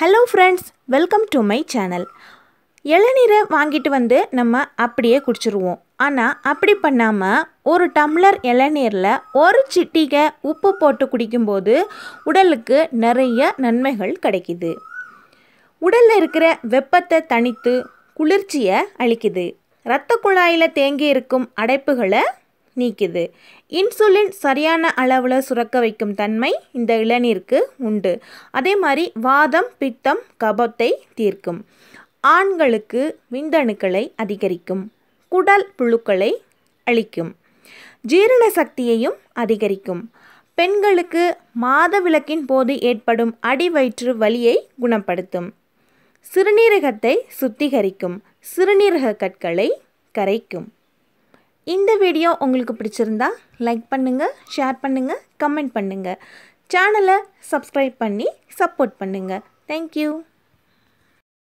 hello friends welcome to my channel இளநீரை வாங்கிட்டு வந்து நம்ம அப்படியே குடிச்சிருவோம் ஆனால் அப்படி பண்ணாமல் ஒரு டம்ளர் இளநீரில் ஒரு சிட்டிகை உப்பு போட்டு குடிக்கும்போது உடலுக்கு நிறைய நன்மைகள் கிடைக்கிது உடலில் இருக்கிற வெப்பத்தை தணித்து குளிர்ச்சியை அளிக்குது இரத்த குழாயில் தேங்கி இருக்கும் அடைப்புகளை நீக்குது இன்சுலின் சரியான அளவில் சுரக்க வைக்கும் தன்மை இந்த இளநீருக்கு உண்டு அதே மாதிரி வாதம் பித்தம் கபத்தை தீர்க்கும் ஆண்களுக்கு விந்தணுக்களை அதிகரிக்கும் குடல் புழுக்களை அளிக்கும் ஜீரண சக்தியையும் அதிகரிக்கும் பெண்களுக்கு விளக்கின் போது ஏற்படும் அடி வயிற்று வலியை குணப்படுத்தும் சிறுநீரகத்தை சுத்திகரிக்கும் சிறுநீரக கற்களை கரைக்கும் இந்த வீடியோ உங்களுக்கு பிடிச்சிருந்தா லைக் பண்ணுங்கள் ஷேர் பண்ணுங்கள் கமெண்ட் பண்ணுங்கள் சேனலை சப்ஸ்கிரைப் பண்ணி சப்போர்ட் பண்ணுங்கள் தேங்க்யூ